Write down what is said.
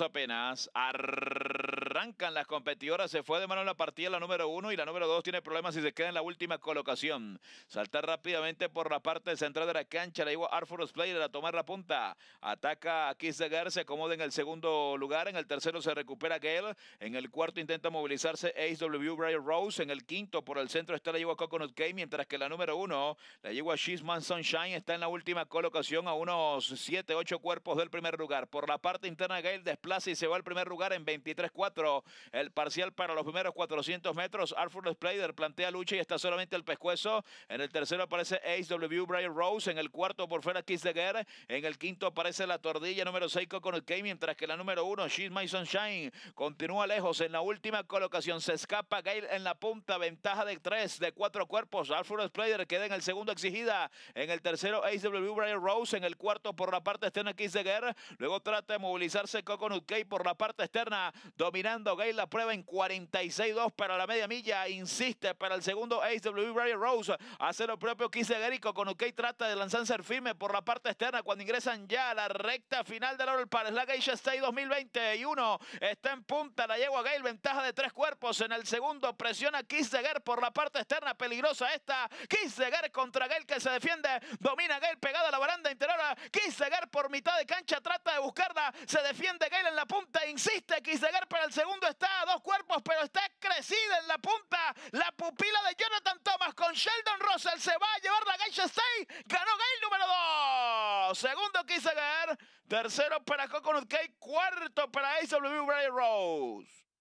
apenas. Ar arrancan las competidoras. Se fue de mano la partida la número uno y la número dos tiene problemas y se queda en la última colocación. Saltar rápidamente por la parte central de la cancha. la digo Arforos Player a tomar la punta. Ataca a Girl se acomoda en el segundo lugar. En el tercero se recupera Gale. En el cuarto intenta movilizarse Ace W. Brian Rose. En el quinto por el centro está la yegua Coconut Game, mientras que la número uno, la yegua Shisman Sunshine, está en la última colocación a unos 7, 8 cuerpos del primer lugar. Por la parte interna, Gale desplaza y se va al primer lugar en 23-4. El parcial para los primeros 400 metros. Alfred Splader plantea lucha y está solamente el pescuezo. En el tercero aparece Ace W. Brian Rose. En el cuarto por fuera Kiss de En el quinto aparece la tordilla número 6 Coconut el K, mientras que la número 1, She's My Sunshine, continúa lejos en la última colocación. Se escapa Gail en la punta. Ventaja de tres, de 4 cuerpos. Alfred Splader queda en el segundo exigida. En el tercero, Ace W. Brian Rose. En el cuarto por la parte externa Kiss de Guerre. Luego trata de movilizarse Coconut K por la parte externa. domina Mirando la prueba en 46-2 para la media milla. Insiste para el segundo A.W. Rose. Hace lo propio Kisegarico con Ukei trata de lanzarse firme por la parte externa cuando ingresan ya a la recta final del Laurel para La Geisha 6 2021 está en punta. La yegua Gale, ventaja de tres cuerpos en el segundo. Presiona Kisegar por la parte externa. Peligrosa esta. Kisegar contra Gale que se defiende. Domina Gale pegada a la baranda interior. Kisegar por mitad de cancha trata de buscarla. Se defiende Gale en la punta. Insiste Kisegar para el segundo está a dos cuerpos, pero está crecida en la punta. La pupila de Jonathan Thomas con Sheldon Russell se va a llevar la Geisha 6. Ganó Gale número dos. Segundo ganar. Tercero para Coconut Cake. Cuarto para AW Bray Rose.